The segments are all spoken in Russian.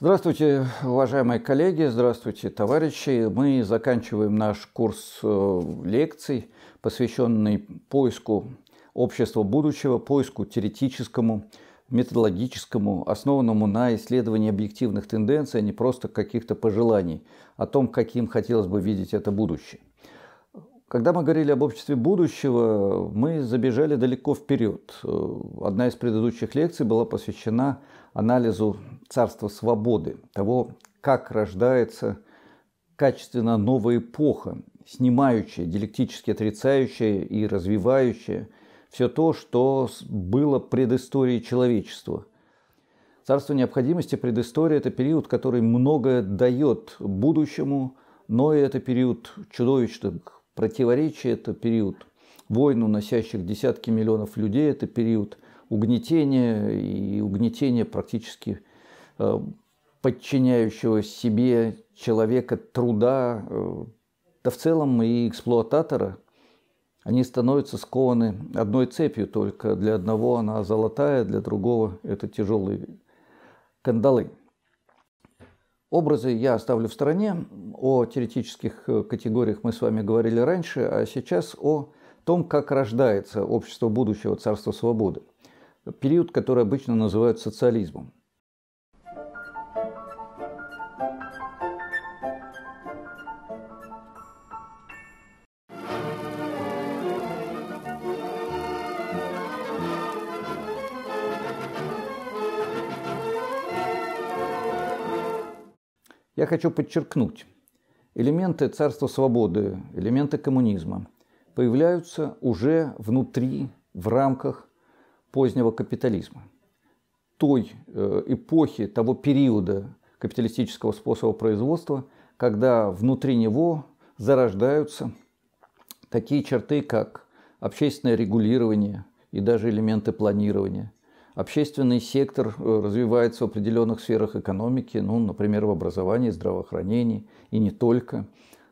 Здравствуйте, уважаемые коллеги, здравствуйте, товарищи. Мы заканчиваем наш курс э, лекций, посвященный поиску общества будущего, поиску теоретическому, методологическому, основанному на исследовании объективных тенденций, а не просто каких-то пожеланий о том, каким хотелось бы видеть это будущее. Когда мы говорили об обществе будущего, мы забежали далеко вперед. Э, одна из предыдущих лекций была посвящена анализу царства свободы, того, как рождается качественно новая эпоха, снимающая, диалектически отрицающая и развивающая все то, что было предысторией человечества. Царство необходимости предыстория – это период, который многое дает будущему, но и это период чудовищных противоречий, это период войн, уносящих десятки миллионов людей, это период – угнетения и угнетения практически э, подчиняющего себе человека труда, э, да в целом и эксплуататора, они становятся скованы одной цепью только. Для одного она золотая, для другого это тяжелые кандалы. Образы я оставлю в стороне. О теоретических э, категориях мы с вами говорили раньше, а сейчас о том, как рождается общество будущего царства свободы период, который обычно называют социализмом. Я хочу подчеркнуть, элементы царства свободы, элементы коммунизма появляются уже внутри, в рамках позднего капитализма, той э, эпохи, того периода капиталистического способа производства, когда внутри него зарождаются такие черты, как общественное регулирование и даже элементы планирования. Общественный сектор э, развивается в определенных сферах экономики, ну, например, в образовании, здравоохранении и не только.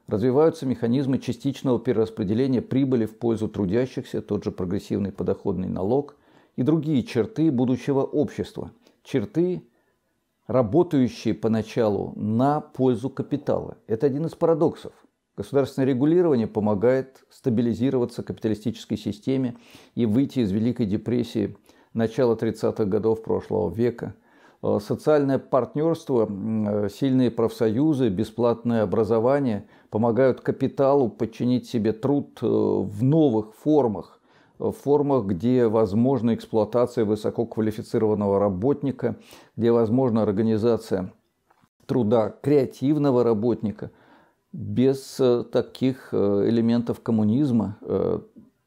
Развиваются механизмы частичного перераспределения прибыли в пользу трудящихся, тот же прогрессивный подоходный налог – и другие черты будущего общества. Черты, работающие поначалу на пользу капитала. Это один из парадоксов. Государственное регулирование помогает стабилизироваться капиталистической системе и выйти из Великой депрессии начала 30-х годов прошлого века. Э, социальное партнерство, э, сильные профсоюзы, бесплатное образование помогают капиталу подчинить себе труд э, в новых формах, формах, где возможна эксплуатация высококвалифицированного работника, где возможна организация труда креативного работника. Без э, таких э, элементов коммунизма э,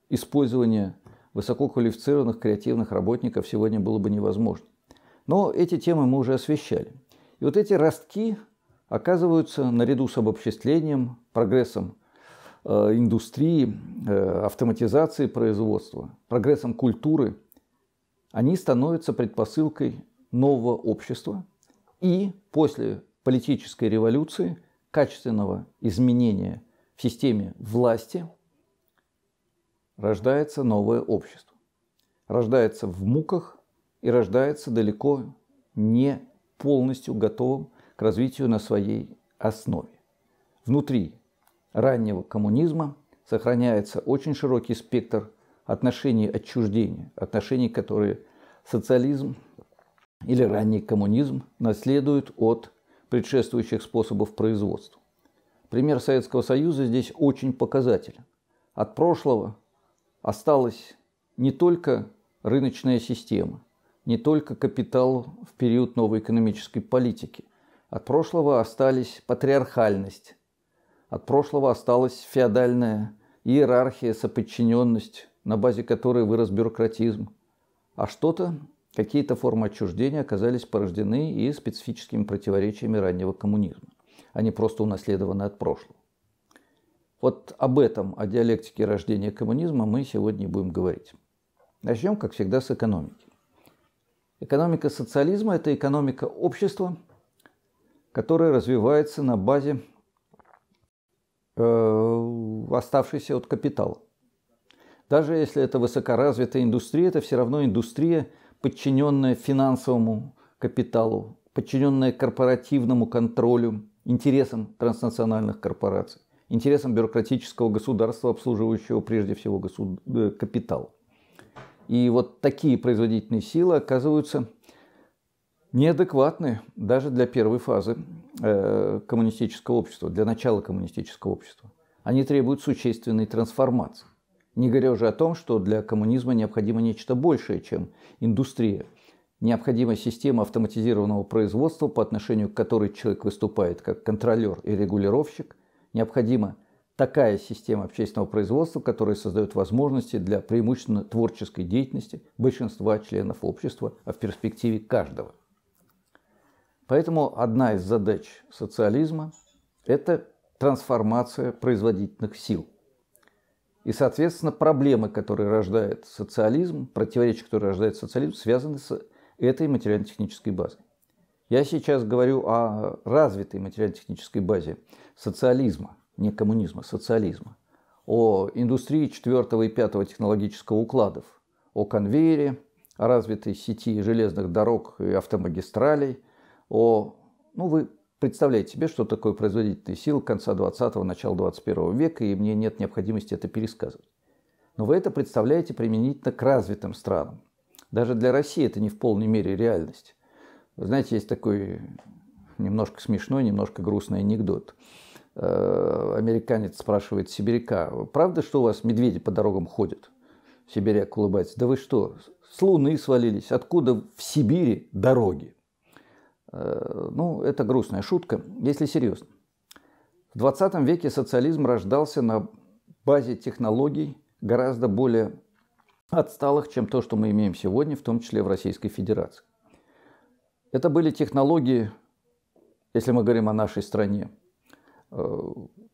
использование высококвалифицированных креативных работников сегодня было бы невозможно. Но эти темы мы уже освещали. И вот эти ростки оказываются наряду с обобществлением, прогрессом Э, индустрии, э, автоматизации производства, прогрессом культуры, они становятся предпосылкой нового общества и после политической революции качественного изменения в системе власти рождается новое общество. Рождается в муках и рождается далеко не полностью готовым к развитию на своей основе. Внутри раннего коммунизма сохраняется очень широкий спектр отношений отчуждения, отношений, которые социализм или ранний коммунизм наследуют от предшествующих способов производства. Пример Советского Союза здесь очень показателен. От прошлого осталась не только рыночная система, не только капитал в период новой экономической политики. От прошлого остались патриархальность, от прошлого осталась феодальная иерархия, соподчиненность, на базе которой вырос бюрократизм. А что-то, какие-то формы отчуждения оказались порождены и специфическими противоречиями раннего коммунизма. Они просто унаследованы от прошлого. Вот об этом, о диалектике рождения коммунизма мы сегодня будем говорить. Начнем, как всегда, с экономики. Экономика социализма – это экономика общества, которая развивается на базе Э, оставшийся от капитала. Даже если это высокоразвитая индустрия, это все равно индустрия, подчиненная финансовому капиталу, подчиненная корпоративному контролю, интересам транснациональных корпораций, интересам бюрократического государства, обслуживающего прежде всего госуд... Э, капитал. И вот такие производительные силы оказываются неадекватны даже для первой фазы э, коммунистического общества, для начала коммунистического общества. Они требуют существенной трансформации. Не говоря уже о том, что для коммунизма необходимо нечто большее, чем индустрия. Необходима система автоматизированного производства, по отношению к которой человек выступает как контролер и регулировщик. Необходима такая система общественного производства, которая создает возможности для преимущественно творческой деятельности большинства членов общества, а в перспективе каждого. Поэтому одна из задач социализма – это трансформация производительных сил. И, соответственно, проблемы, которые рождает социализм, противоречия, которые рождает социализм, связаны с этой материально-технической базой. Я сейчас говорю о развитой материально-технической базе социализма, не коммунизма, социализма, о индустрии четвертого и пятого технологического укладов, о конвейере, о развитой сети железных дорог и автомагистралей – о... Ну, вы представляете себе, что такое производительные силы конца 20-го, начала 21 века, и мне нет необходимости это пересказывать. Но вы это представляете применительно к развитым странам. Даже для России это не в полной мере реальность. Вы знаете, есть такой немножко смешной, немножко грустный анекдот. Э, американец спрашивает сибиряка, правда, что у вас медведи по дорогам ходят? Сибиряк улыбается, да вы что, с луны свалились, откуда в Сибири дороги? Э, ну, это грустная шутка, если серьезно. В 20 веке социализм рождался на базе технологий гораздо более отсталых, чем то, что мы имеем сегодня, в том числе в Российской Федерации. Это были технологии, если мы говорим о нашей стране, э,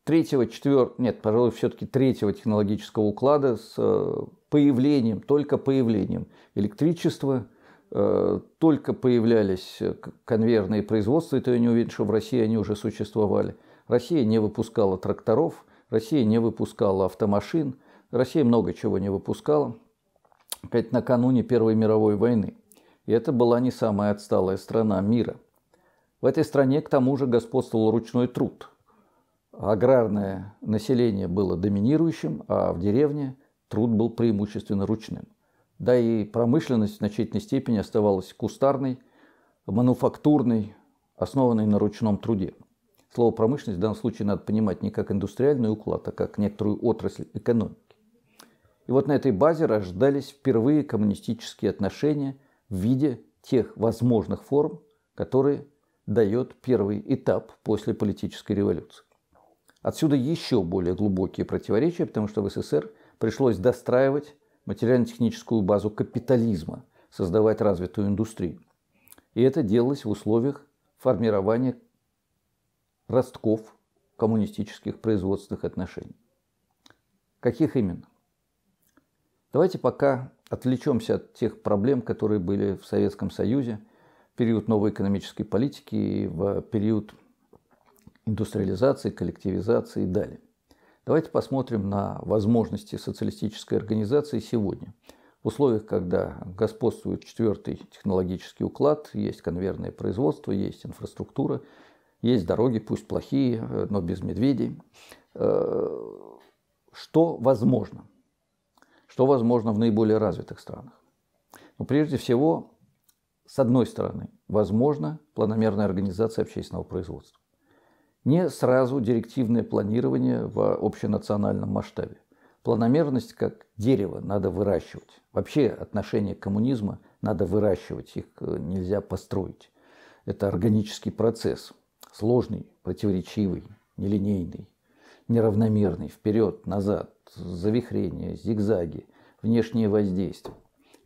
третьего, четвертого, нет, пожалуй, все-таки третьего технологического уклада с э, появлением, только появлением электричества, Э, только появлялись э, конвейерные производства, и то я не уверен, что в России они уже существовали. Россия не выпускала тракторов, Россия не выпускала автомашин, Россия много чего не выпускала, опять накануне Первой мировой войны. И это была не самая отсталая страна мира. В этой стране, к тому же, господствовал ручной труд. Аграрное население было доминирующим, а в деревне труд был преимущественно ручным да и промышленность в значительной степени оставалась кустарной, мануфактурной, основанной на ручном труде. Слово «промышленность» в данном случае надо понимать не как индустриальный уклад, а как некоторую отрасль экономики. И вот на этой базе рождались впервые коммунистические отношения в виде тех возможных форм, которые дает первый этап после политической революции. Отсюда еще более глубокие противоречия, потому что в СССР пришлось достраивать материально-техническую базу капитализма, создавать развитую индустрию. И это делалось в условиях формирования ростков коммунистических производственных отношений. Каких именно? Давайте пока отвлечемся от тех проблем, которые были в Советском Союзе в период новой экономической политики и в период индустриализации, коллективизации и далее. Давайте посмотрим на возможности социалистической организации сегодня. В условиях, когда господствует четвертый технологический уклад, есть конвейерное производство, есть инфраструктура, есть дороги, пусть плохие, э, но без медведей. Э, что возможно? Что возможно в наиболее развитых странах? Но ну, прежде всего, с одной стороны, возможно планомерная организация общественного производства не сразу директивное планирование в общенациональном масштабе. Планомерность как дерево надо выращивать. Вообще отношение к коммунизму надо выращивать, их э, нельзя построить. Это органический процесс, сложный, противоречивый, нелинейный, неравномерный, вперед, назад, завихрения, зигзаги, внешние воздействия.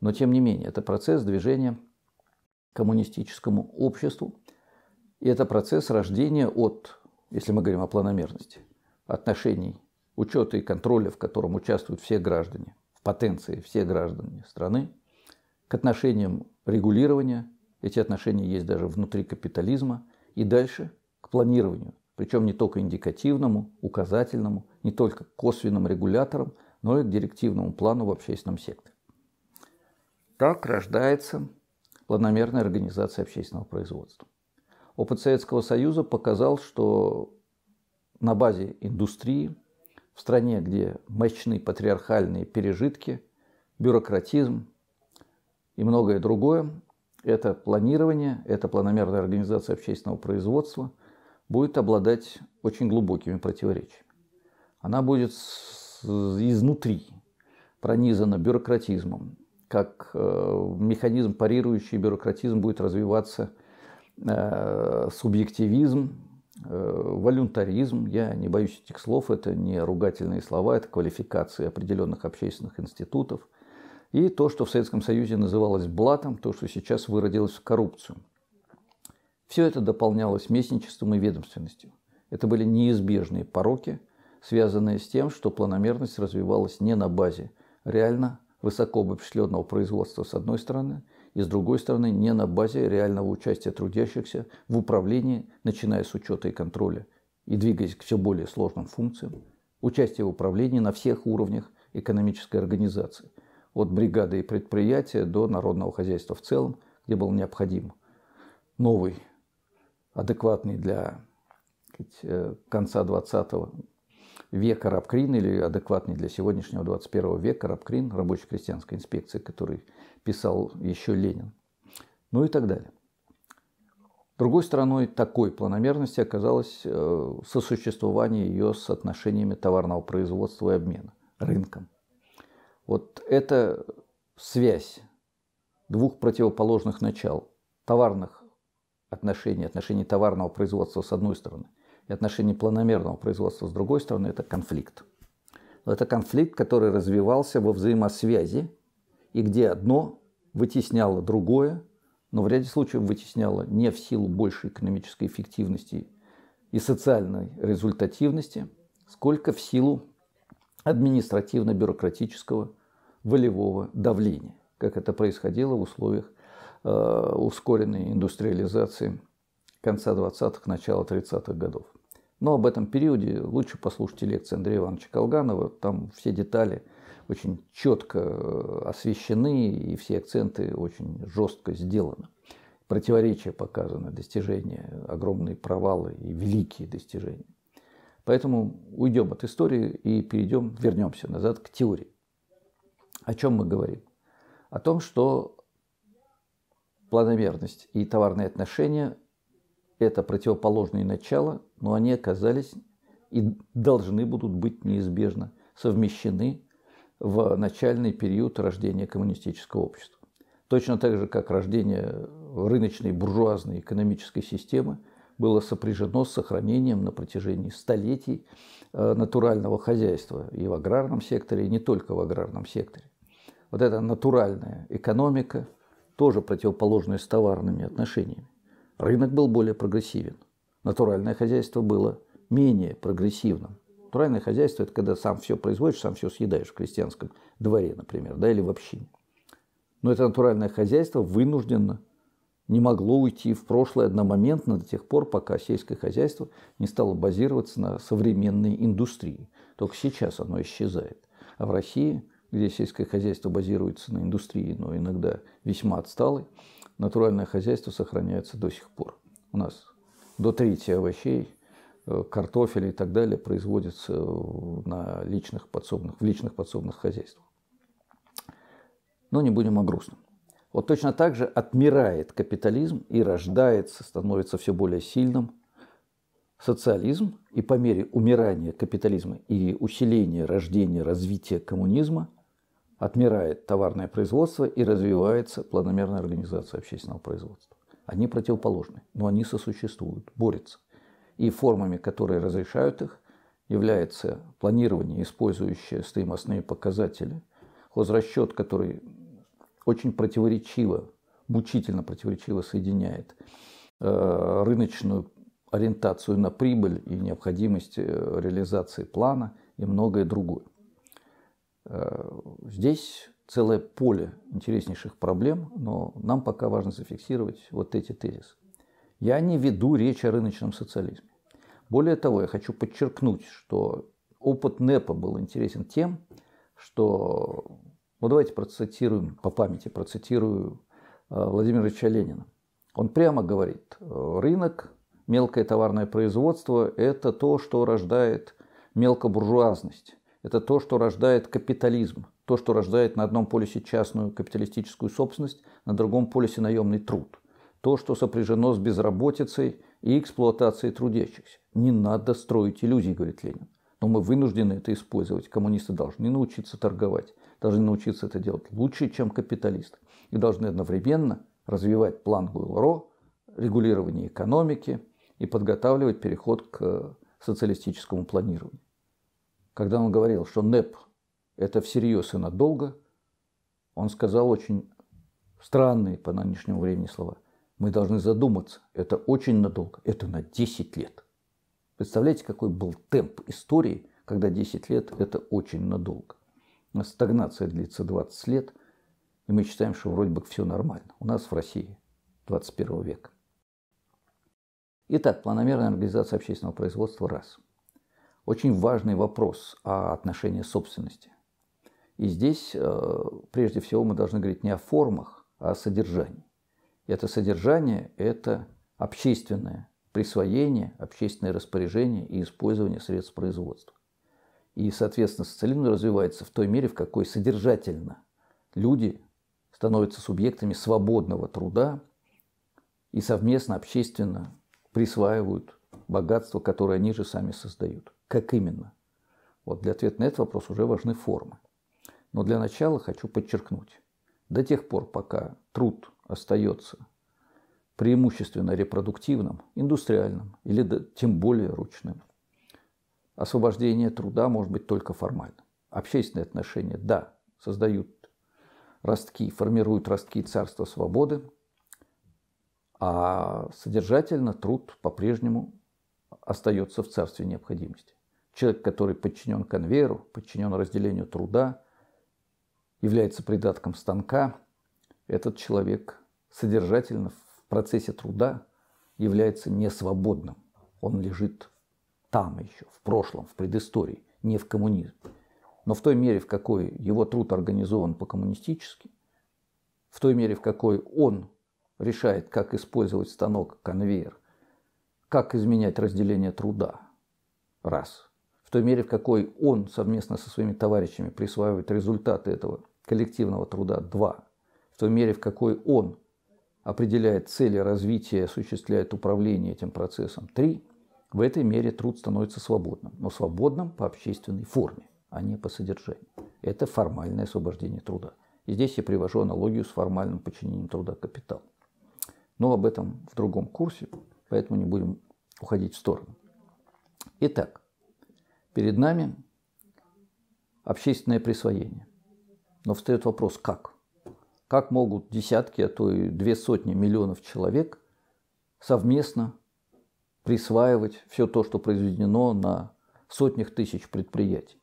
Но тем не менее, это процесс движения коммунистическому обществу, и это процесс рождения от если мы говорим о планомерности, отношений, учета и контроля, в котором участвуют все граждане, в потенции все граждане страны, к отношениям регулирования, эти отношения есть даже внутри капитализма, и дальше к планированию, причем не только индикативному, указательному, не только косвенным регуляторам, но и к директивному плану в общественном секторе. Так рождается планомерная организация общественного производства. Опыт Советского Союза показал, что на базе индустрии, в стране, где мощны патриархальные пережитки, бюрократизм и многое другое, это планирование, это планомерная организация общественного производства будет обладать очень глубокими противоречиями. Она будет изнутри пронизана бюрократизмом, как э, механизм, парирующий бюрократизм, будет развиваться Э, субъективизм, э, волюнтаризм, я не боюсь этих слов, это не ругательные слова, это квалификации определенных общественных институтов, и то, что в Советском Союзе называлось блатом, то, что сейчас выродилось в коррупцию. Все это дополнялось местничеством и ведомственностью. Это были неизбежные пороки, связанные с тем, что планомерность развивалась не на базе реально высоко обобщенного производства с одной стороны и, с другой стороны, не на базе реального участия трудящихся в управлении, начиная с учета и контроля, и двигаясь к все более сложным функциям, участие в управлении на всех уровнях экономической организации, от бригады и предприятия до народного хозяйства в целом, где был необходим новый, адекватный для э, конца 20-го, века Рабкрин или адекватный для сегодняшнего 21 века Рабкрин, рабочей крестьянской инспекции, который писал еще Ленин. Ну и так далее. Другой стороной такой планомерности оказалось э, сосуществование ее с отношениями товарного производства и обмена, рынком. Вот эта связь двух противоположных начал, товарных отношений, отношений товарного производства с одной стороны – и отношении планомерного производства, с другой стороны, это конфликт. Это конфликт, который развивался во взаимосвязи, и где одно вытесняло другое, но в ряде случаев вытесняло не в силу большей экономической эффективности и социальной результативности, сколько в силу административно-бюрократического волевого давления, как это происходило в условиях э, ускоренной индустриализации конца 20-х, начала 30-х годов. Но об этом периоде лучше послушайте лекции Андрея Ивановича Колганова. Там все детали очень четко э, освещены и все акценты очень жестко сделаны. Противоречия показаны, достижения, огромные провалы и великие достижения. Поэтому уйдем от истории и перейдем, вернемся назад к теории. О чем мы говорим? О том, что планомерность и товарные отношения это противоположные начала, но они оказались и должны будут быть неизбежно совмещены в начальный период рождения коммунистического общества. Точно так же, как рождение рыночной буржуазной экономической системы было сопряжено с сохранением на протяжении столетий э, натурального хозяйства и в аграрном секторе, и не только в аграрном секторе. Вот эта натуральная экономика тоже противоположная с товарными отношениями. Рынок был более прогрессивен. Натуральное хозяйство было менее прогрессивным. Натуральное хозяйство – это когда сам все производишь, сам все съедаешь в крестьянском дворе, например, да, или в общине. Но это натуральное хозяйство вынужденно не могло уйти в прошлое одномоментно до тех пор, пока сельское хозяйство не стало базироваться на современной индустрии. Только сейчас оно исчезает. А в России, где сельское хозяйство базируется на индустрии, но иногда весьма отсталой, натуральное хозяйство сохраняется до сих пор. У нас до трети овощей, э, картофеля и так далее производится на личных подсобных, в личных подсобных хозяйствах. Но не будем о грустном. Вот точно так же отмирает капитализм и рождается, становится все более сильным социализм, и по мере умирания капитализма и усиления рождения, развития коммунизма – отмирает товарное производство и развивается планомерная организация общественного производства. Они противоположны, но они сосуществуют, борются. И формами, которые разрешают их, является планирование, использующее стоимостные показатели, хозрасчет, который очень противоречиво, мучительно противоречиво соединяет э, рыночную ориентацию на прибыль и необходимость э, реализации плана и многое другое. Э, здесь целое поле интереснейших проблем, но нам пока важно зафиксировать вот эти тезисы. Я не веду речь о рыночном социализме. Более того, я хочу подчеркнуть, что опыт НЭПа был интересен тем, что... Ну, давайте процитируем, по памяти процитирую э, Владимира Ильича Ленина. Он прямо говорит, рынок, мелкое товарное производство – это то, что рождает мелкобуржуазность это то, что рождает капитализм, то, что рождает на одном полюсе частную капиталистическую собственность, на другом полюсе наемный труд, то, что сопряжено с безработицей и эксплуатацией трудящихся. Не надо строить иллюзии, говорит Ленин. Но мы вынуждены это использовать. Коммунисты должны научиться торговать, должны научиться это делать лучше, чем капиталисты. И должны одновременно развивать план Гуэлро, регулирование экономики и подготавливать переход к социалистическому планированию когда он говорил, что НЭП – это всерьез и надолго, он сказал очень странные по нынешнему времени слова. Мы должны задуматься, это очень надолго, это на 10 лет. Представляете, какой был темп истории, когда 10 лет – это очень надолго. У нас стагнация длится 20 лет, и мы считаем, что вроде бы все нормально. У нас в России 21 века. Итак, планомерная организация общественного производства – раз – очень важный вопрос о отношении собственности. И здесь, э, прежде всего, мы должны говорить не о формах, а о содержании. И это содержание – это общественное присвоение, общественное распоряжение и использование средств производства. И, соответственно, социализм развивается в той мере, в какой содержательно люди становятся субъектами свободного труда и совместно, общественно присваивают богатство, которое они же сами создают. Как именно? Вот для ответа на этот вопрос уже важны формы. Но для начала хочу подчеркнуть. До тех пор, пока труд остается преимущественно репродуктивным, индустриальным или тем более ручным, освобождение труда может быть только формальным. Общественные отношения, да, создают ростки, формируют ростки царства свободы, а содержательно труд по-прежнему остается в царстве необходимости. Человек, который подчинен конвейеру, подчинен разделению труда, является придатком станка, этот человек содержательно в процессе труда является несвободным. Он лежит там еще, в прошлом, в предыстории, не в коммунизме. Но в той мере, в какой его труд организован по-коммунистически, в той мере, в какой он решает, как использовать станок, конвейер, как изменять разделение труда, раз в той мере, в какой он совместно со своими товарищами присваивает результаты этого коллективного труда, два, в той мере, в какой он определяет цели развития, осуществляет управление этим процессом, три, в этой мере труд становится свободным, но свободным по общественной форме, а не по содержанию. Это формальное освобождение труда. И здесь я привожу аналогию с формальным подчинением труда капитал. Но об этом в другом курсе, поэтому не будем уходить в сторону. Итак, Перед нами общественное присвоение. Но встает вопрос, как? Как могут десятки, а то и две сотни миллионов человек совместно присваивать все то, что произведено на сотнях тысяч предприятий?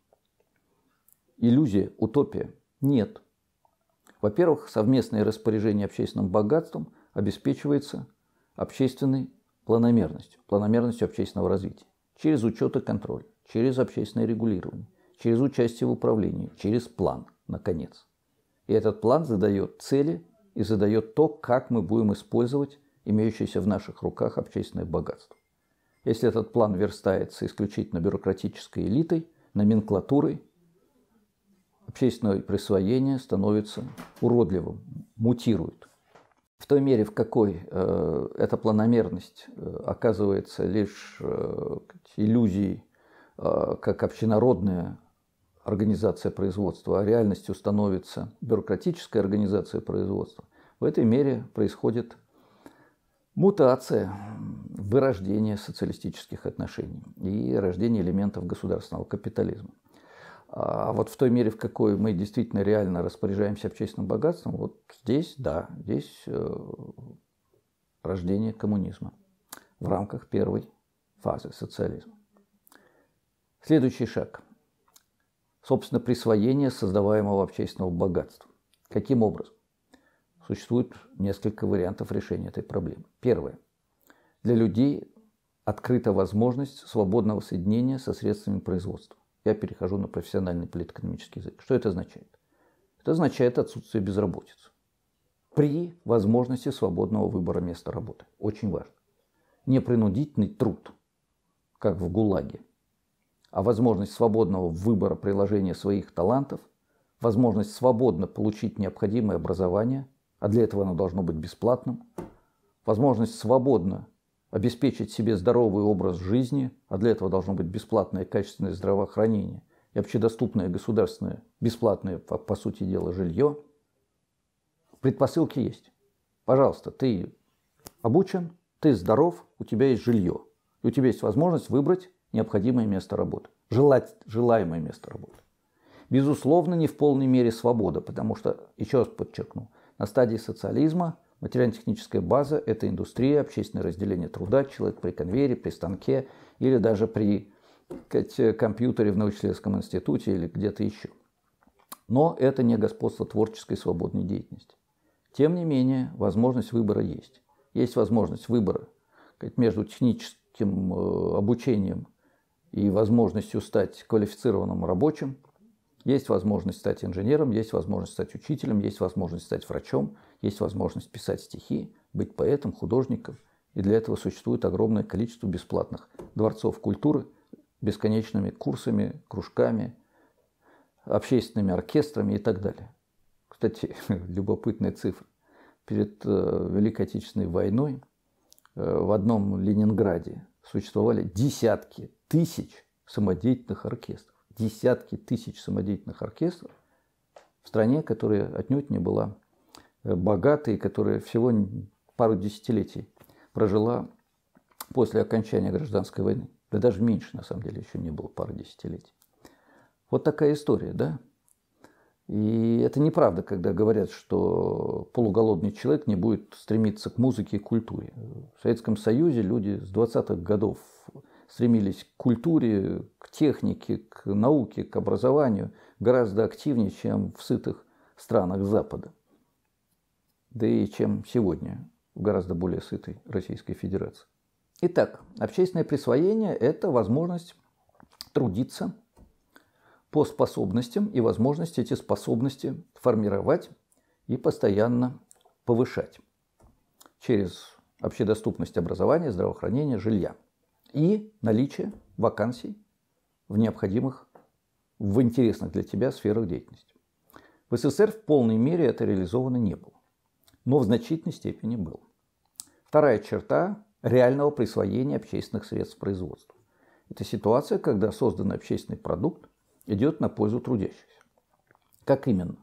Иллюзия, утопия? Нет. Во-первых, совместное распоряжение общественным богатством обеспечивается общественной планомерностью, планомерностью общественного развития через учет и контроль через общественное регулирование, через участие в управлении, через план, наконец. И этот план задает цели и задает то, как мы будем использовать имеющееся в наших руках общественное богатство. Если этот план верстается исключительно бюрократической элитой, номенклатурой, общественное присвоение становится уродливым, мутирует. В той мере, в какой э, эта планомерность э, оказывается лишь э, иллюзией Э, как общенародная организация производства, а реальностью становится бюрократическая организация производства, в этой мере происходит мутация, вырождение социалистических отношений и рождение элементов государственного капитализма. А вот в той мере, в какой мы действительно реально распоряжаемся общественным богатством, вот здесь, да, здесь э, рождение коммунизма в рамках первой фазы социализма. Следующий шаг. Собственно, присвоение создаваемого общественного богатства. Каким образом? Существует несколько вариантов решения этой проблемы. Первое. Для людей открыта возможность свободного соединения со средствами производства. Я перехожу на профессиональный политэкономический язык. Что это означает? Это означает отсутствие безработицы. При возможности свободного выбора места работы. Очень важно. не принудительный труд, как в ГУЛАГе, а возможность свободного выбора приложения своих талантов, возможность свободно получить необходимое образование, а для этого оно должно быть бесплатным, возможность свободно обеспечить себе здоровый образ жизни, а для этого должно быть бесплатное качественное здравоохранение и общедоступное государственное, бесплатное, по, по сути дела, жилье. Предпосылки есть. Пожалуйста, ты обучен, ты здоров, у тебя есть жилье. И у тебя есть возможность выбрать необходимое место работы, желать, желаемое место работы. Безусловно, не в полной мере свобода, потому что, еще раз подчеркну, на стадии социализма материально-техническая база – это индустрия, общественное разделение труда, человек при конвейере, при станке или даже при компьютере в научно-исследовательском институте или где-то еще. Но это не господство творческой свободной деятельности. Тем не менее, возможность выбора есть. Есть возможность выбора между техническим э, обучением и возможностью стать квалифицированным рабочим, есть возможность стать инженером, есть возможность стать учителем, есть возможность стать врачом, есть возможность писать стихи, быть поэтом, художником. И для этого существует огромное количество бесплатных дворцов культуры, бесконечными курсами, кружками, общественными оркестрами и так далее. Кстати, любопытная цифра. Перед э, Великой Отечественной войной э, в одном Ленинграде существовали десятки тысяч самодеятельных оркестров. Десятки тысяч самодеятельных оркестров в стране, которая отнюдь не была э, богатой, которая всего пару десятилетий прожила после окончания гражданской войны. Да даже меньше, на самом деле, еще не было пару десятилетий. Вот такая история, да? И это неправда, когда говорят, что полуголодный человек не будет стремиться к музыке и культуре. В Советском Союзе люди с 20-х годов стремились к культуре, к технике, к науке, к образованию гораздо активнее, чем в сытых странах Запада. Да и чем сегодня в гораздо более сытой Российской Федерации. Итак, общественное присвоение – это возможность трудиться по способностям и возможность эти способности формировать и постоянно повышать через общедоступность образования, здравоохранения, жилья – и наличие вакансий в необходимых, в интересных для тебя сферах деятельности. В СССР в полной мере это реализовано не было, но в значительной степени было. Вторая черта – реального присвоения общественных средств производства. Это ситуация, когда созданный общественный продукт идет на пользу трудящихся. Как именно?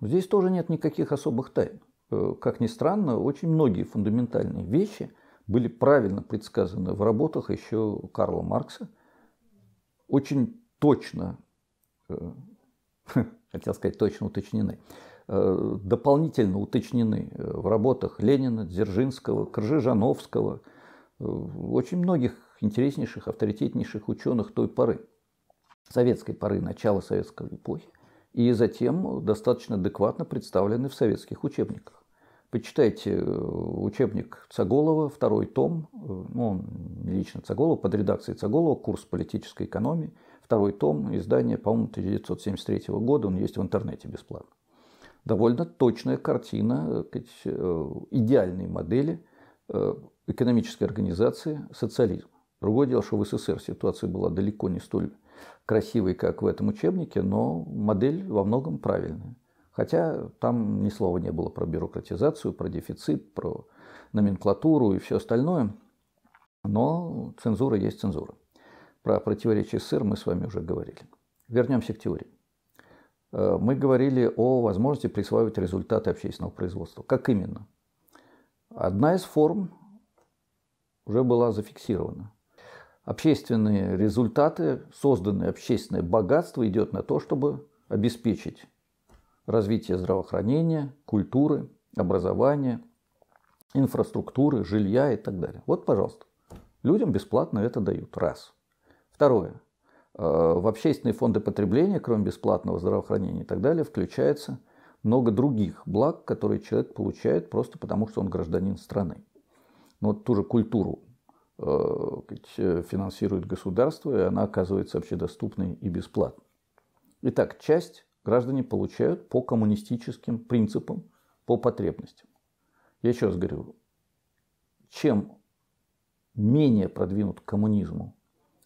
Ну, здесь тоже нет никаких особых тайн. Э, как ни странно, очень многие фундаментальные вещи – были правильно предсказаны в работах еще Карла Маркса. Очень точно, э, хотел сказать точно уточнены, э, дополнительно уточнены э, в работах Ленина, Дзержинского, Кржижановского, очень многих интереснейших, авторитетнейших ученых той поры, советской поры, начала советской эпохи, и затем достаточно адекватно представлены в советских учебниках. Почитайте э, учебник Цаголова, второй том, э, ну, он не лично Цаголова под редакцией Цаголова, курс политической экономии, второй том, издание, по-моему, 1973 года, он есть в интернете бесплатно. Довольно точная картина э, идеальной модели экономической организации социализма. Другое дело, что в СССР ситуация была далеко не столь красивой, как в этом учебнике, но модель во многом правильная. Хотя там ни слова не было про бюрократизацию, про дефицит, про номенклатуру и все остальное. Но цензура есть цензура. Про противоречие СССР мы с вами уже говорили. Вернемся к теории. Э, мы говорили о возможности присваивать результаты общественного производства. Как именно? Одна из форм уже была зафиксирована. Общественные результаты, созданные, общественное богатство идет на то, чтобы обеспечить развитие здравоохранения, культуры, образования, инфраструктуры, жилья и так далее. Вот, пожалуйста, людям бесплатно это дают. Раз. Второе. Э, в общественные фонды потребления, кроме бесплатного здравоохранения и так далее, включается много других благ, которые человек получает просто потому, что он гражданин страны. Но ну, вот ту же культуру э, э, финансирует государство, и она оказывается вообще доступной и бесплатной. Итак, часть граждане получают по коммунистическим принципам, по потребностям. Я еще раз говорю, чем менее продвинут коммунизму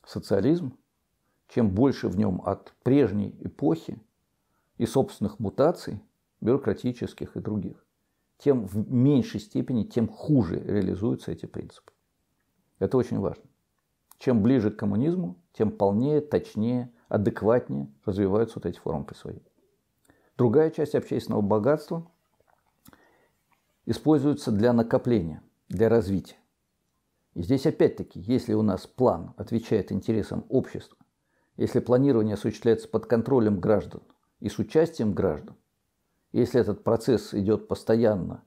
социализм, чем больше в нем от прежней эпохи и собственных мутаций, бюрократических и других, тем в меньшей степени, тем хуже реализуются эти принципы. Это очень важно. Чем ближе к коммунизму, тем полнее, точнее, адекватнее развиваются вот эти формы присвоения. Другая часть общественного богатства используется для накопления, для развития. И здесь опять-таки, если у нас план отвечает интересам общества, если планирование осуществляется под контролем граждан и с участием граждан, если этот процесс идет постоянно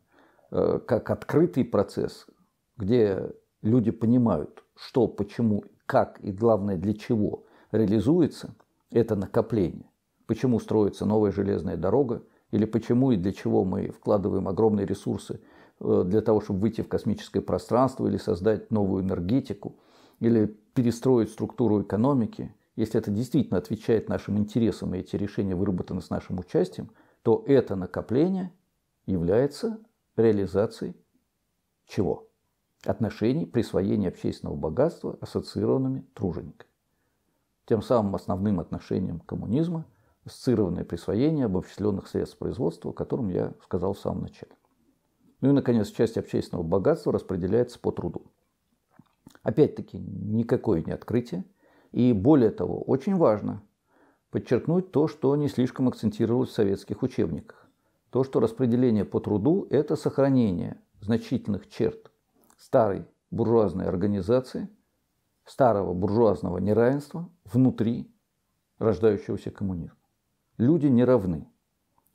э, как открытый процесс, где люди понимают, что, почему, как и главное для чего реализуется это накопление, почему строится новая железная дорога, или почему и для чего мы вкладываем огромные ресурсы э, для того, чтобы выйти в космическое пространство или создать новую энергетику, или перестроить структуру экономики, если это действительно отвечает нашим интересам и эти решения выработаны с нашим участием, то это накопление является реализацией чего? Отношений присвоения общественного богатства ассоциированными тружениками. Тем самым основным отношением коммунизма – сцированное присвоение обобщенных средств производства, о котором я сказал в самом начале. Ну и, наконец, часть общественного богатства распределяется по труду. Опять-таки, никакое не открытие. И более того, очень важно подчеркнуть то, что не слишком акцентировалось в советских учебниках. То, что распределение по труду – это сохранение значительных черт старой буржуазной организации, старого буржуазного неравенства внутри рождающегося коммунизма. Люди не равны,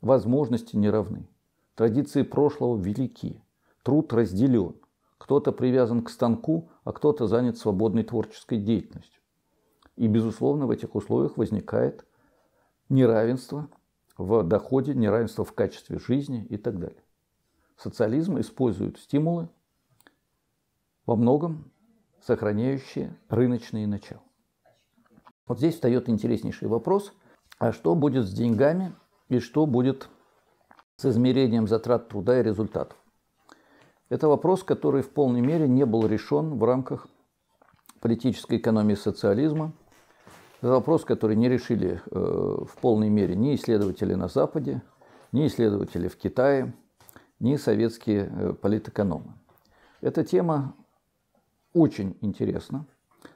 возможности не равны, традиции прошлого велики, труд разделен, кто-то привязан к станку, а кто-то занят свободной творческой деятельностью. И, безусловно, в этих условиях возникает неравенство в доходе, неравенство в качестве жизни и так далее. Социализм использует стимулы, во многом сохраняющие рыночные начала. Вот здесь встает интереснейший вопрос, а что будет с деньгами и что будет с измерением затрат труда и результатов. Это вопрос, который в полной мере не был решен в рамках политической экономии социализма. Это вопрос, который не решили э, в полной мере ни исследователи на Западе, ни исследователи в Китае, ни советские э, политэкономы. Эта тема очень интересна,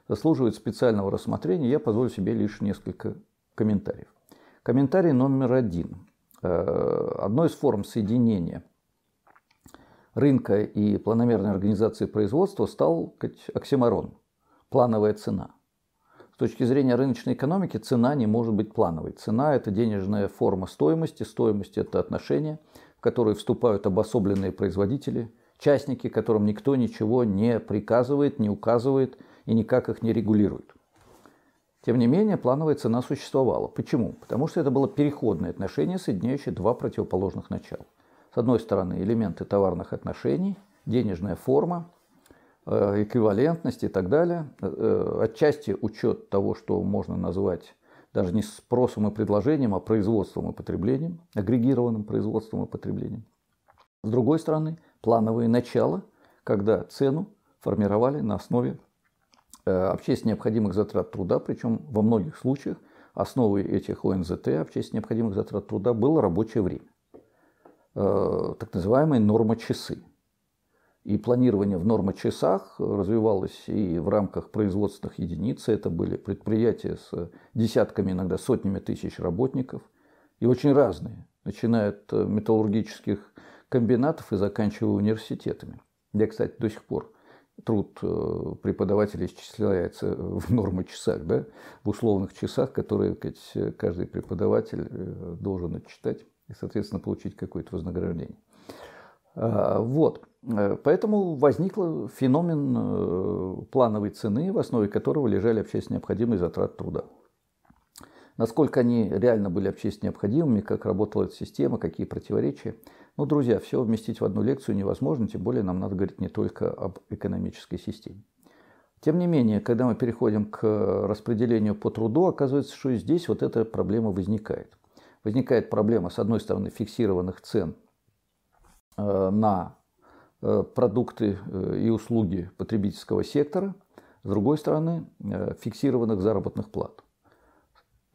заслуживает специального рассмотрения. Я позволю себе лишь несколько комментариев. Комментарий номер один. Э, Одной из форм соединения рынка и планомерной организации производства стал оксиморон — плановая цена. С точки зрения рыночной экономики цена не может быть плановой. Цена – это денежная форма стоимости, стоимость – это отношения, в которые вступают обособленные производители, частники, которым никто ничего не приказывает, не указывает и никак их не регулирует. Тем не менее, плановая цена существовала. Почему? Потому что это было переходное отношение, соединяющее два противоположных начала. С одной стороны, элементы товарных отношений, денежная форма, э, эквивалентность и так далее. Э, э, отчасти учет того, что можно назвать даже не спросом и предложением, а производством и потреблением, агрегированным производством и потреблением. С другой стороны, плановые начала, когда цену формировали на основе в э, общественно необходимых затрат труда, причем во многих случаях основой этих ОНЗТ, в общественно необходимых затрат труда, было рабочее время, э, так называемая норма часы. И планирование в нормочасах развивалось и в рамках производственных единиц. Это были предприятия с десятками, иногда сотнями тысяч работников. И очень разные, начиная от металлургических комбинатов и заканчивая университетами. Я, кстати, до сих пор труд э, преподавателя исчисляется э, в нормы часах, да, в условных часах, которые э, каждый преподаватель должен отчитать и, соответственно, получить какое-то вознаграждение. А, вот. Поэтому возникл феномен плановой цены, в основе которого лежали общественно необходимые затраты труда. Насколько они реально были общественно необходимыми, как работала эта система, какие противоречия – но, ну, друзья, все вместить в одну лекцию невозможно, тем более нам надо говорить не только об экономической системе. Тем не менее, когда мы переходим к распределению по труду, оказывается, что и здесь вот эта проблема возникает. Возникает проблема, с одной стороны, фиксированных цен э, на э, продукты э, и услуги потребительского сектора, с другой стороны, фиксированных заработных плат.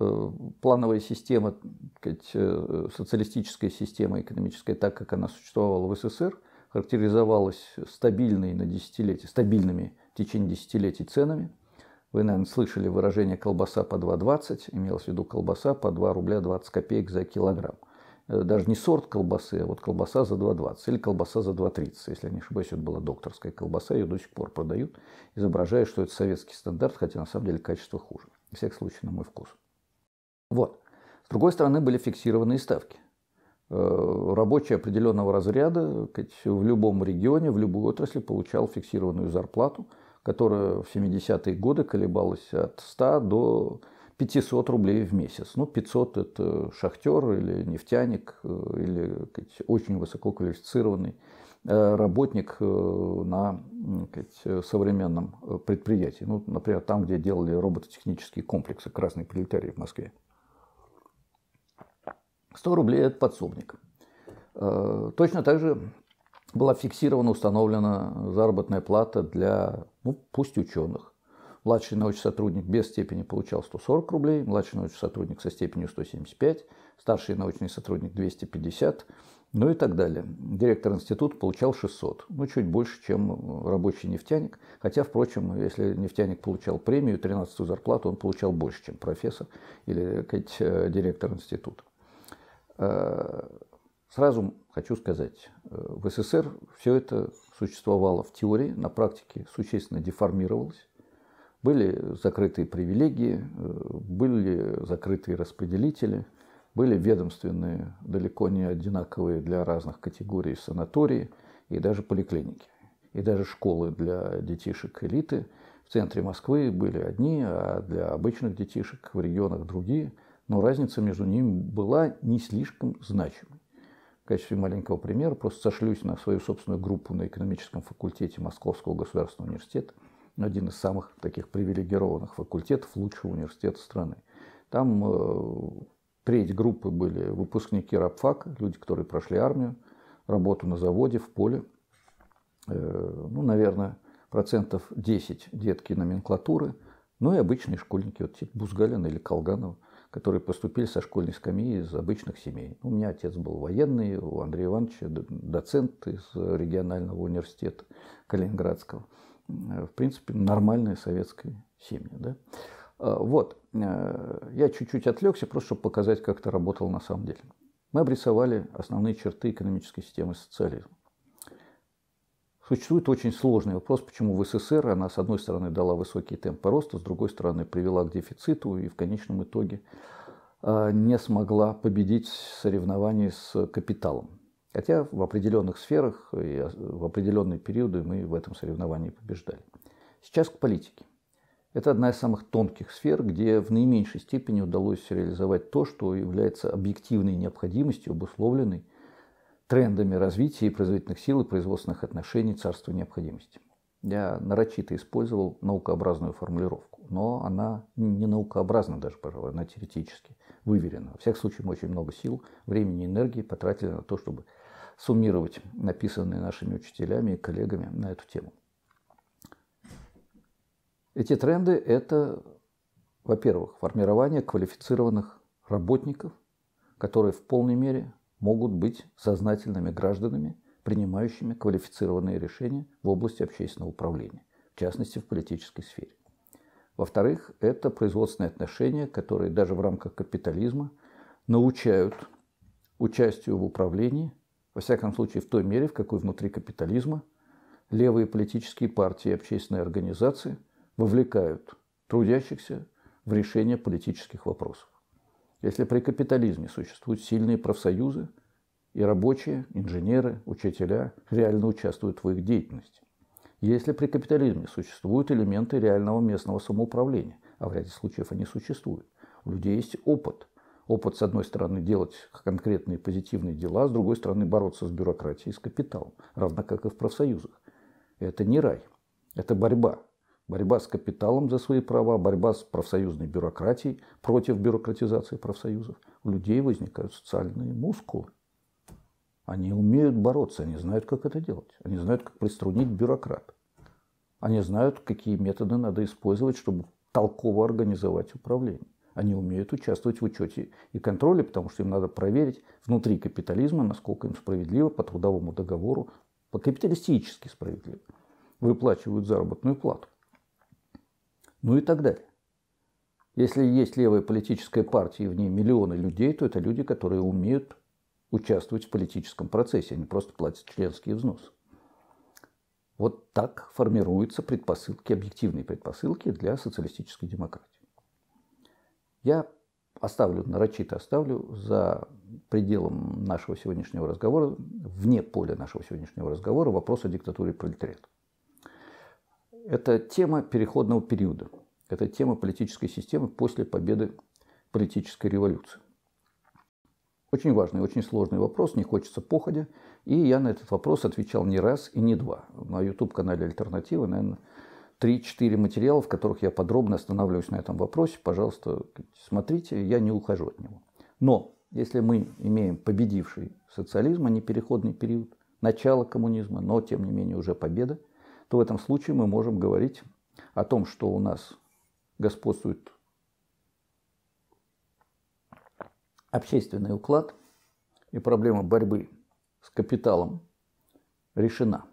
Э, плановая система, сказать, э, социалистическая система экономическая, так как она существовала в СССР, характеризовалась стабильной на десятилетие стабильными в течение десятилетий ценами. Вы, наверное, слышали выражение «колбаса по 2,20», имелось в виду колбаса по 2 рубля 20 копеек за килограмм. Э, даже не сорт колбасы, а вот колбаса за 2,20 или колбаса за 2,30. Если я не ошибаюсь, это была докторская колбаса, ее до сих пор продают, изображая, что это советский стандарт, хотя на самом деле качество хуже. В всех случае, на мой вкус. Вот. С другой стороны, были фиксированные ставки. Э, рабочий определенного разряда в любом регионе, в любой отрасли получал фиксированную зарплату, которая в 70-е годы колебалась от 100 до 500 рублей в месяц. Ну, 500 – это шахтер или нефтяник, э, или очень высококвалифицированный э, работник на сказать, современном предприятии. Ну, например, там, где делали робототехнические комплексы «Красный пролетарий» в Москве. 100 рублей – это подсобник. Э, точно так же была фиксирована, установлена заработная плата для, ну, пусть ученых. Младший научный сотрудник без степени получал 140 рублей, младший научный сотрудник со степенью 175, старший научный сотрудник 250, ну и так далее. Директор института получал 600, ну чуть больше, чем рабочий нефтяник. Хотя, впрочем, если нефтяник получал премию, 13-ю зарплату, он получал больше, чем профессор или э, директор института. Э, сразу хочу сказать, э, в СССР все это существовало в теории, на практике существенно деформировалось. Были закрытые привилегии, э, были закрытые распределители, были ведомственные, далеко не одинаковые для разных категорий санатории и даже поликлиники, и даже школы для детишек элиты. В центре Москвы были одни, а для обычных детишек в регионах другие – но разница между ними была не слишком значимой. В качестве маленького примера просто сошлюсь на свою собственную группу на экономическом факультете Московского государственного университета, один из самых таких привилегированных факультетов лучшего университета страны. Там э, треть группы были выпускники рабфака, люди, которые прошли армию, работу на заводе, в поле. Э, ну, наверное, процентов 10 детки номенклатуры, ну и обычные школьники, вот типа Бузгалина или Колганова – которые поступили со школьной скамьи из обычных семей. У меня отец был военный, у Андрея Ивановича доцент из регионального университета Калининградского. Э, в принципе, нормальная советская семья, Да? Э, вот, э, я чуть-чуть отвлекся, просто чтобы показать, как это работало на самом деле. Мы обрисовали основные черты экономической системы социализма. Существует очень сложный вопрос, почему в СССР она, с одной стороны, дала высокие темпы роста, с другой стороны, привела к дефициту и в конечном итоге а, не смогла победить соревнования с капиталом. Хотя в определенных сферах и а, в определенные периоды мы в этом соревновании побеждали. Сейчас к политике. Это одна из самых тонких сфер, где в наименьшей степени удалось реализовать то, что является объективной необходимостью, обусловленной трендами развития и производительных сил и производственных отношений царства необходимости. Я нарочито использовал наукообразную формулировку, но она не наукообразна даже, пожалуй, она теоретически выверена. Во всяком случае, мы очень много сил, времени и энергии потратили на то, чтобы суммировать написанные нашими учителями и коллегами на эту тему. Эти тренды – это, во-первых, формирование квалифицированных работников, которые в полной мере могут быть сознательными гражданами, принимающими квалифицированные решения в области общественного управления, в частности в политической сфере. Во-вторых, это производственные отношения, которые даже в рамках капитализма научают участию в управлении, во всяком случае в той мере, в какой внутри капитализма левые политические партии и общественные организации вовлекают трудящихся в решение политических вопросов. Если при капитализме существуют сильные профсоюзы, и рабочие, инженеры, учителя реально участвуют в их деятельности. Если при капитализме существуют элементы реального местного самоуправления, а в ряде случаев они существуют, у людей есть опыт. Опыт, с одной стороны, делать конкретные позитивные дела, с другой стороны, бороться с бюрократией и с капиталом, равно как и в профсоюзах. Это не рай, это борьба, борьба с капиталом за свои права, борьба с профсоюзной бюрократией, против бюрократизации профсоюзов. У людей возникают социальные мускулы. Они умеют бороться, они знают, как это делать. Они знают, как приструнить бюрократ. Они знают, какие методы надо использовать, чтобы толково организовать управление. Они умеют участвовать в учете и контроле, потому что им надо проверить внутри капитализма, насколько им справедливо по трудовому договору, по-капиталистически справедливо выплачивают заработную плату ну и так далее. Если есть левая политическая партия и в ней миллионы людей, то это люди, которые умеют участвовать в политическом процессе, они просто платят членские взнос. Вот так формируются предпосылки, объективные предпосылки для социалистической демократии. Я оставлю, нарочито оставлю за пределом нашего сегодняшнего разговора, вне поля нашего сегодняшнего разговора вопрос о диктатуре пролетариата это тема переходного периода. Это тема политической системы после победы политической революции. Очень важный, очень сложный вопрос, не хочется походя. И я на этот вопрос отвечал не раз и не два. На YouTube-канале «Альтернатива», наверное, 3-4 материала, в которых я подробно останавливаюсь на этом вопросе. Пожалуйста, смотрите, я не ухожу от него. Но если мы имеем победивший социализм, а не переходный период, начало коммунизма, но тем не менее уже победа – то в этом случае мы можем говорить о том, что у нас господствует общественный уклад и проблема борьбы с капиталом решена.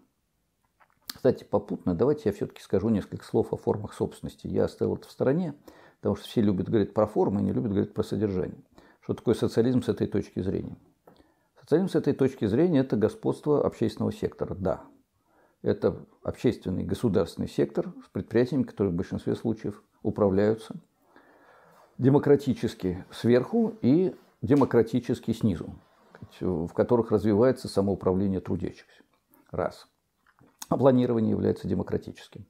Кстати, попутно давайте я все-таки скажу несколько слов о формах собственности. Я оставил это в стороне, потому что все любят говорить про формы не любят говорить про содержание. Что такое социализм с этой точки зрения? Социализм с этой точки зрения – это господство общественного сектора, да. Это общественный государственный сектор с предприятиями, которые в большинстве случаев управляются демократически сверху и демократически снизу, в которых развивается самоуправление трудящихся. Раз. А планирование является демократическим.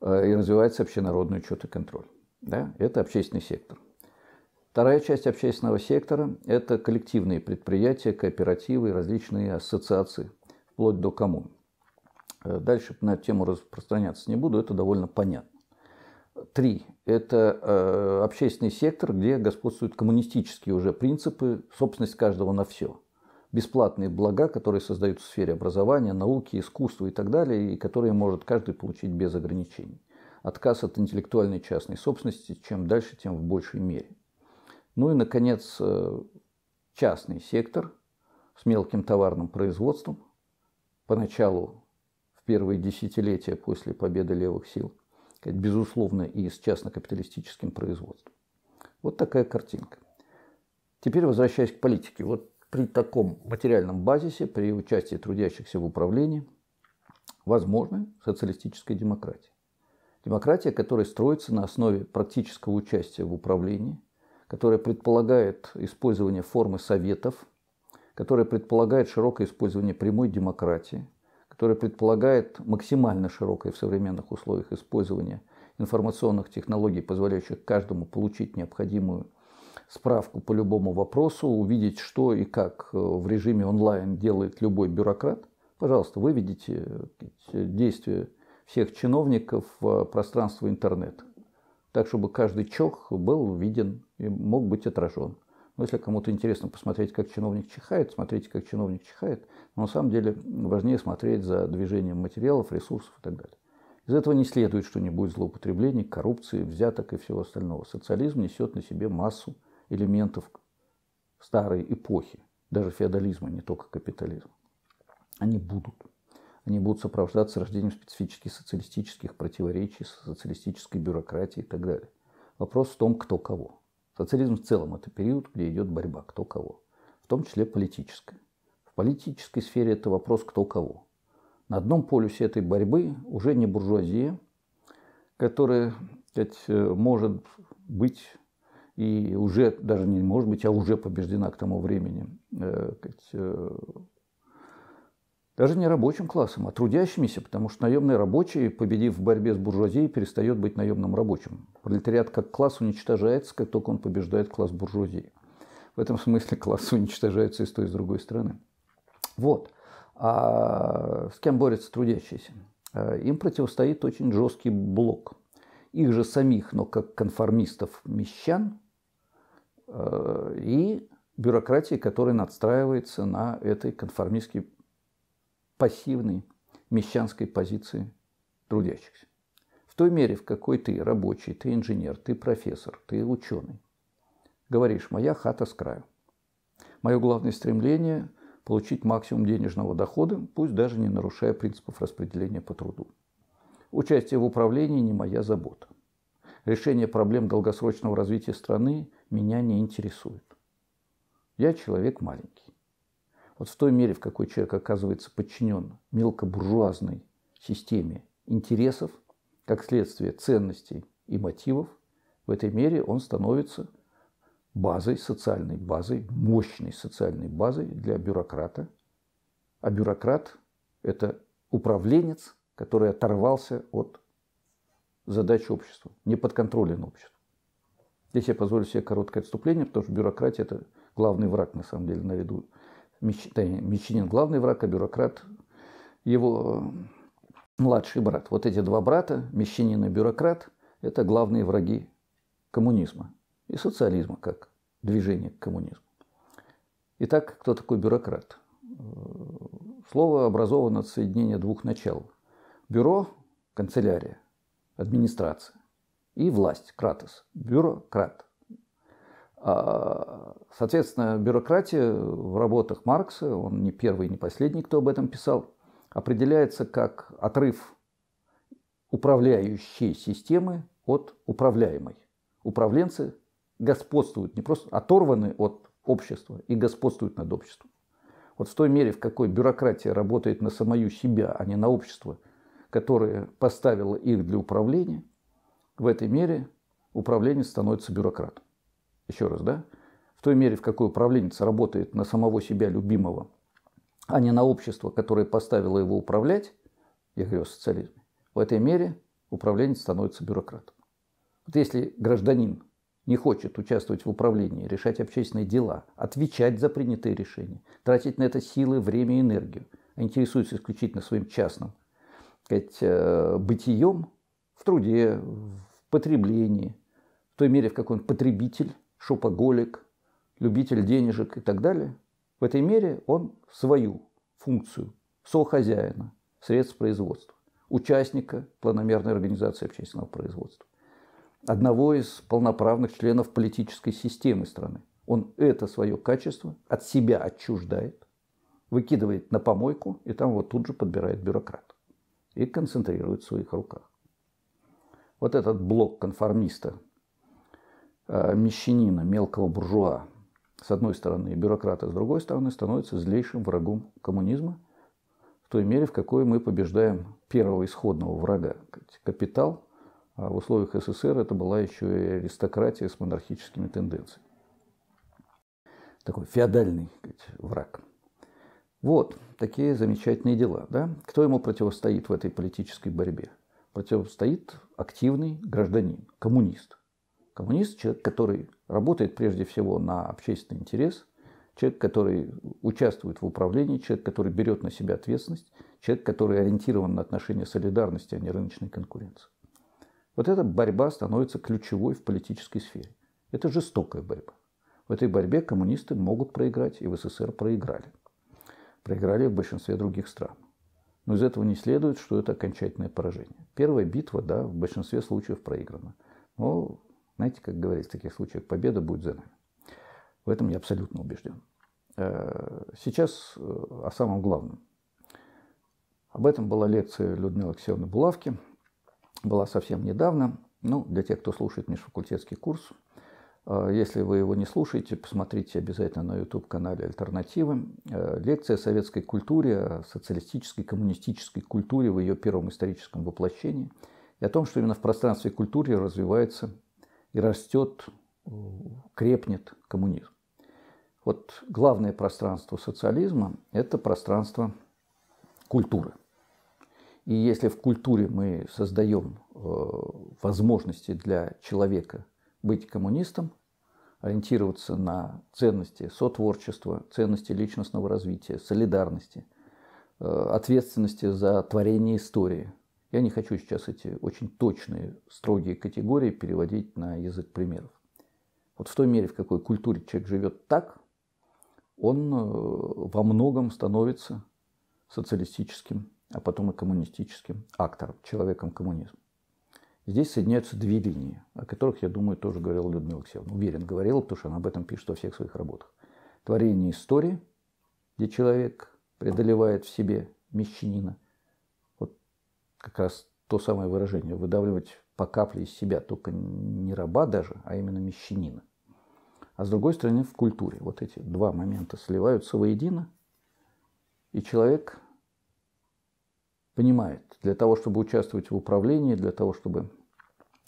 Э, и развивается общенародный учет и контроль. Да? Это общественный сектор. Вторая часть общественного сектора – это коллективные предприятия, кооперативы, различные ассоциации, вплоть до коммун. Э, дальше на эту тему распространяться не буду, это довольно понятно. Три. Это э, общественный сектор, где господствуют коммунистические уже принципы, собственность каждого на все. Бесплатные блага, которые создаются в сфере образования, науки, искусства и так далее, и которые может каждый получить без ограничений. Отказ от интеллектуальной частной собственности, чем дальше, тем в большей мере. Ну и, наконец, э, частный сектор с мелким товарным производством, поначалу первые десятилетия после победы левых сил, безусловно, и с частно-капиталистическим производством. Вот такая картинка. Теперь возвращаясь к политике. Вот при таком материальном базисе, при участии трудящихся в управлении, возможна социалистическая демократия. Демократия, которая строится на основе практического участия в управлении, которая предполагает использование формы советов, которая предполагает широкое использование прямой демократии – которая предполагает максимально широкое в современных условиях использование информационных технологий, позволяющих каждому получить необходимую справку по любому вопросу, увидеть, что и как э, в режиме онлайн делает любой бюрократ. Пожалуйста, выведите э, действия всех чиновников в пространство интернета, так чтобы каждый чок был виден и мог быть отражен. Но ну, если кому-то интересно посмотреть, как чиновник чихает, смотрите, как чиновник чихает. Но на самом деле важнее смотреть за движением материалов, ресурсов и так далее. Из этого не следует, что не будет злоупотреблений, коррупции, взяток и всего остального. Социализм несет на себе массу элементов старой эпохи, даже феодализма, не только капитализма. Они будут. Они будут сопровождаться рождением специфических социалистических противоречий, социалистической бюрократии и так далее. Вопрос в том, кто кого. Социализм в целом это период, где идет борьба кто кого, в том числе политическая. В политической сфере это вопрос кто кого. На одном полюсе этой борьбы уже не буржуазия, которая сказать, может быть и уже, даже не может быть, а уже побеждена к тому времени э, сказать, даже не рабочим классом, а трудящимися, потому что наемный рабочий, победив в борьбе с буржуазией, перестает быть наемным рабочим. Пролетариат как класс уничтожается, как только он побеждает класс буржуазии. В этом смысле класс уничтожается и с той, и с другой стороны. Вот. А с кем борются трудящиеся? А им противостоит очень жесткий блок. Их же самих, но как конформистов мещан, э, и бюрократии, которая надстраивается на этой конформистский пассивной мещанской позиции трудящихся. В той мере, в какой ты рабочий, ты инженер, ты профессор, ты ученый, говоришь, моя хата с краю. Мое главное стремление – получить максимум денежного дохода, пусть даже не нарушая принципов распределения по труду. Участие в управлении не моя забота. Решение проблем долгосрочного развития страны меня не интересует. Я человек маленький. Вот в той мере, в какой человек оказывается подчинен мелкобуржуазной системе интересов, как следствие ценностей и мотивов, в этой мере он становится базой, социальной базой, мощной социальной базой для бюрократа. А бюрократ – это управленец, который оторвался от задачи общества, не подконтролен обществу. Здесь я позволю себе короткое отступление, потому что бюрократия – это главный враг, на самом деле, наряду Меч, главный враг, а бюрократ его э, младший брат. Вот эти два брата, Мещанин и бюрократ, это главные враги коммунизма и социализма как движение к коммунизму. Итак, кто такой бюрократ? Э, слово образовано от соединения двух начал. Бюро – канцелярия, администрация. И власть – кратос, бюрократ. А, соответственно, бюрократия в работах Маркса, он не первый, не последний, кто об этом писал, определяется как отрыв управляющей системы от управляемой. Управленцы господствуют, не просто оторваны от общества и господствуют над обществом. Вот в той мере, в какой бюрократия работает на самую себя, а не на общество, которое поставило их для управления, в этой мере управление становится бюрократом еще раз, да, в той мере, в какой управленец работает на самого себя любимого, а не на общество, которое поставило его управлять, я говорю о социализме, в этой мере управленец становится бюрократом. Вот если гражданин не хочет участвовать в управлении, решать общественные дела, отвечать за принятые решения, тратить на это силы, время и энергию, а интересуется исключительно своим частным сказать, э, бытием в труде, в потреблении, в той мере, в какой он потребитель, шопоголик, любитель денежек и так далее, в этой мере он свою функцию сохозяина средств производства, участника планомерной организации общественного производства, одного из полноправных членов политической системы страны. Он это свое качество от себя отчуждает, выкидывает на помойку и там вот тут же подбирает бюрократ и концентрирует в своих руках. Вот этот блок конформиста Э, мещанина, мелкого буржуа, с одной стороны, и бюрократа, с другой стороны, становится злейшим врагом коммунизма в той мере, в какой мы побеждаем первого исходного врага. Капитал а в условиях СССР это была еще и аристократия с монархическими тенденциями. Такой феодальный враг. Вот такие замечательные дела. Да? Кто ему противостоит в этой политической борьбе? Противостоит активный гражданин, коммунист. Коммунист – человек, который работает прежде всего на общественный интерес, человек, который участвует в управлении, человек, который берет на себя ответственность, человек, который ориентирован на отношения солидарности, а не рыночной конкуренции. Вот эта борьба становится ключевой в политической сфере. Это жестокая борьба. В этой борьбе коммунисты могут проиграть, и в СССР проиграли. Проиграли в большинстве других стран. Но из этого не следует, что это окончательное поражение. Первая битва, да, в большинстве случаев проиграна. Но знаете, как говорят, в таких случаях победа будет за нами. В этом я абсолютно убежден. Э, сейчас э, о самом главном. Об этом была лекция Людмилы Алексеевны Булавки. Была совсем недавно. Ну, для тех, кто слушает межфакультетский курс, э, если вы его не слушаете, посмотрите обязательно на YouTube-канале «Альтернативы». Лекция о советской культуре, о социалистической, коммунистической культуре в ее первом историческом воплощении и о том, что именно в пространстве культуры развивается и растет, э, крепнет коммунизм. Вот главное пространство социализма – это пространство культуры. И если в культуре мы создаем э, возможности для человека быть коммунистом, ориентироваться на ценности сотворчества, ценности личностного развития, солидарности, э, ответственности за творение истории – я не хочу сейчас эти очень точные, строгие категории переводить на язык примеров. Вот в той мере, в какой культуре человек живет так, он э, во многом становится социалистическим, а потом и коммунистическим актором, человеком коммунизма. Здесь соединяются две линии, о которых, я думаю, тоже говорил Людмила Алексеевна. Уверен, говорила, потому что она об этом пишет во всех своих работах. Творение истории, где человек преодолевает в себе мещанина – как раз то самое выражение, выдавливать по капле из себя, только не раба даже, а именно мещанина. А с другой стороны, в культуре. Вот эти два момента сливаются воедино, и человек понимает, для того, чтобы участвовать в управлении, для того, чтобы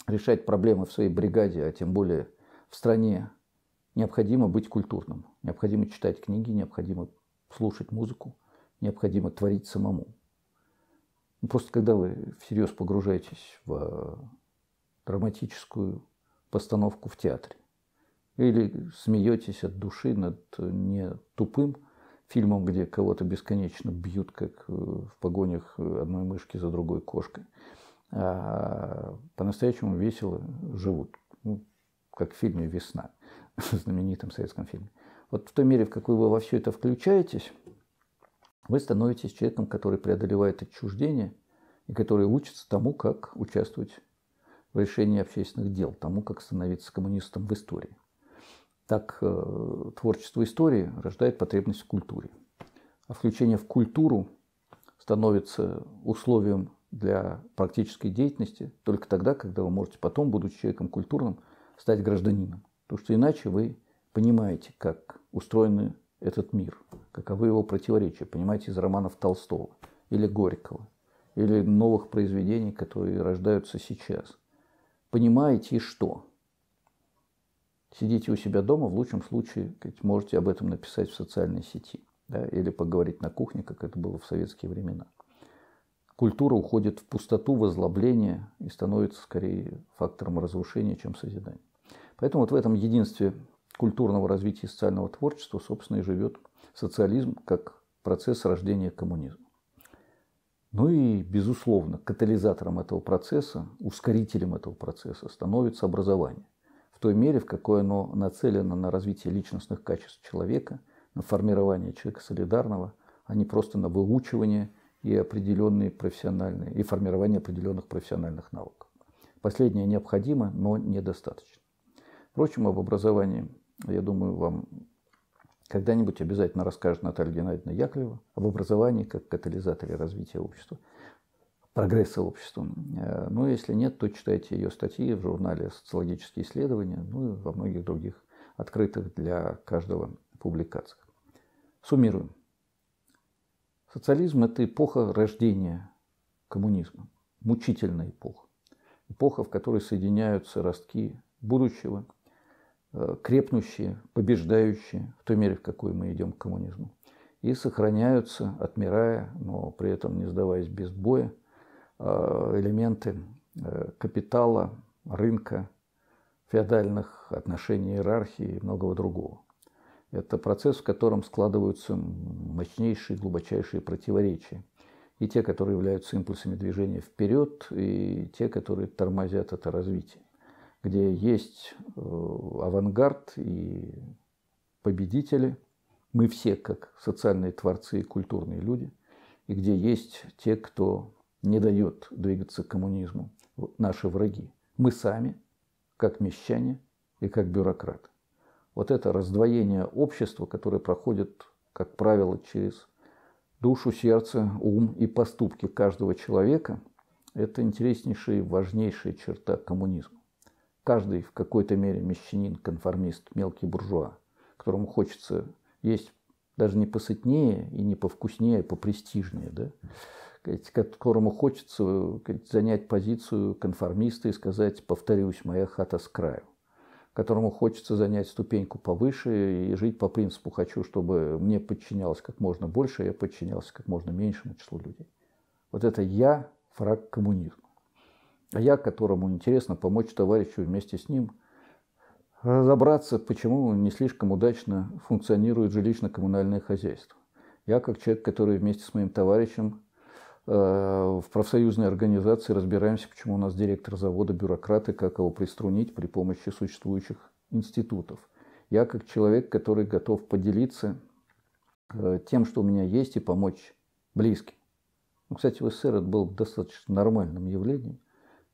решать проблемы в своей бригаде, а тем более в стране, необходимо быть культурным, необходимо читать книги, необходимо слушать музыку, необходимо творить самому. Ну, просто когда вы всерьез погружаетесь в э, драматическую постановку в театре, или смеетесь от души над э, не тупым фильмом, где кого-то бесконечно бьют, как э, в погонях одной мышки за другой кошкой, а по-настоящему весело живут. Ну, как в фильме «Весна», в знаменитом советском фильме. Вот в той мере, в какой вы во все это включаетесь, вы становитесь человеком, который преодолевает отчуждение и который учится тому, как участвовать в решении общественных дел, тому, как становиться коммунистом в истории. Так э, творчество истории рождает потребность в культуре. А включение в культуру становится условием для практической деятельности только тогда, когда вы можете потом, будучи человеком культурным, стать гражданином. Потому что иначе вы понимаете, как устроены этот мир, каковы его противоречия, понимаете, из романов Толстого или Горького, или новых произведений, которые рождаются сейчас. Понимаете и что? Сидите у себя дома, в лучшем случае можете об этом написать в социальной сети да, или поговорить на кухне, как это было в советские времена. Культура уходит в пустоту, в озлобление и становится скорее фактором разрушения, чем созидания. Поэтому вот в этом единстве культурного развития и социального творчества, собственно, и живет социализм как процесс рождения коммунизма. Ну и, безусловно, катализатором этого процесса, ускорителем этого процесса становится образование. В той мере, в какой оно нацелено на развитие личностных качеств человека, на формирование человека солидарного, а не просто на выучивание и определенные профессиональные, и формирование определенных профессиональных навыков. Последнее необходимо, но недостаточно. Впрочем, об образовании я думаю, вам когда-нибудь обязательно расскажет Наталья Геннадьевна Яковлева об образовании как катализаторе развития общества, прогресса общества. Э, Но ну, если нет, то читайте ее статьи в журнале «Социологические исследования», ну и во многих других открытых для каждого публикациях. Суммируем. Социализм – это эпоха рождения коммунизма, мучительная эпоха. Эпоха, в которой соединяются ростки будущего – Э, крепнущие, побеждающие в той мере, в какой мы идем к коммунизму. И сохраняются, отмирая, но при этом не сдаваясь без боя, э, элементы э, капитала, рынка, феодальных отношений, иерархии и многого другого. Это процесс, в котором складываются мощнейшие, глубочайшие противоречия. И те, которые являются импульсами движения вперед, и те, которые тормозят это развитие где есть э, авангард и победители. Мы все как социальные творцы и культурные люди. И где есть те, кто не дает двигаться коммунизму, наши враги. Мы сами, как мещане и как бюрократы. Вот это раздвоение общества, которое проходит, как правило, через душу, сердце, ум и поступки каждого человека, это интереснейшая и важнейшая черта коммунизма. Каждый в какой-то мере мещанин, конформист, мелкий буржуа, которому хочется есть даже не посытнее и не повкуснее, а попрестижнее, да? которому хочется занять позицию конформиста и сказать, повторюсь, моя хата с краю которому хочется занять ступеньку повыше и жить по принципу «хочу, чтобы мне подчинялось как можно больше, а я подчинялся как можно меньшему числу людей». Вот это «я» – враг коммунизма. А я, которому интересно помочь товарищу вместе с ним, разобраться, почему не слишком удачно функционирует жилищно-коммунальное хозяйство. Я, как человек, который вместе с моим товарищем э, в профсоюзной организации разбираемся, почему у нас директор завода бюрократы, как его приструнить при помощи существующих институтов. Я как человек, который готов поделиться э, тем, что у меня есть, и помочь близким. Ну, кстати, в СССР это было достаточно нормальным явлением –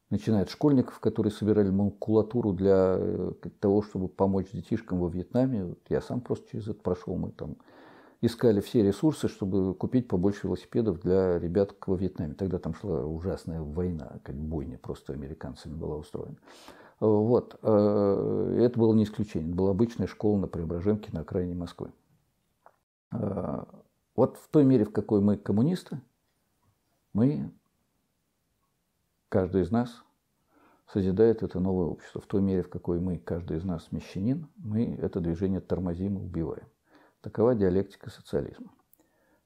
начиная от школьников, которые собирали макулатуру для э, того, чтобы помочь детишкам во Вьетнаме. я сам просто через это прошел. Мы там искали все ресурсы, чтобы купить побольше велосипедов для ребят во Вьетнаме. Тогда там шла ужасная война, как бойня просто американцами была устроена. Э, вот. Э, это было не исключение. Это была обычная школа на Преображенке на окраине Москвы. Вот в той мере, в какой мы коммунисты, мы каждый из нас созидает это новое общество. В той мере, в какой мы, каждый из нас, мещанин, мы это движение тормозим и убиваем. Такова диалектика социализма.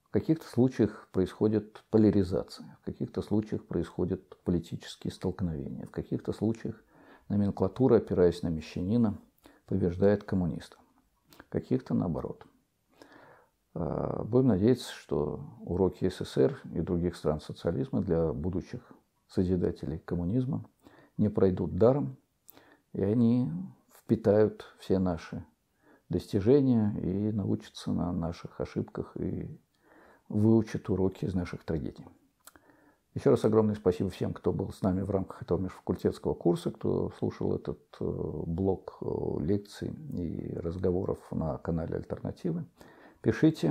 В каких-то случаях происходит поляризация, в каких-то случаях происходят политические столкновения, в каких-то случаях номенклатура, опираясь на мещанина, побеждает коммуниста. В каких-то наоборот. А, будем надеяться, что уроки СССР и других стран социализма для будущих созидателей коммунизма, не пройдут даром, и они впитают все наши достижения и научатся на наших ошибках и выучат уроки из наших трагедий. Еще раз огромное спасибо всем, кто был с нами в рамках этого межфакультетского курса, кто слушал этот э, блок э, лекций и разговоров на канале «Альтернативы». Пишите,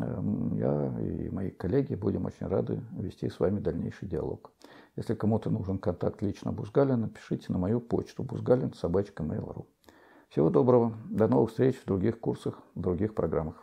эм, я и мои коллеги будем очень рады вести с вами дальнейший диалог. Если кому-то нужен контакт лично Бузгалина, пишите на мою почту бузгалин собачка mail.ru. Всего доброго, до новых встреч в других курсах, в других программах.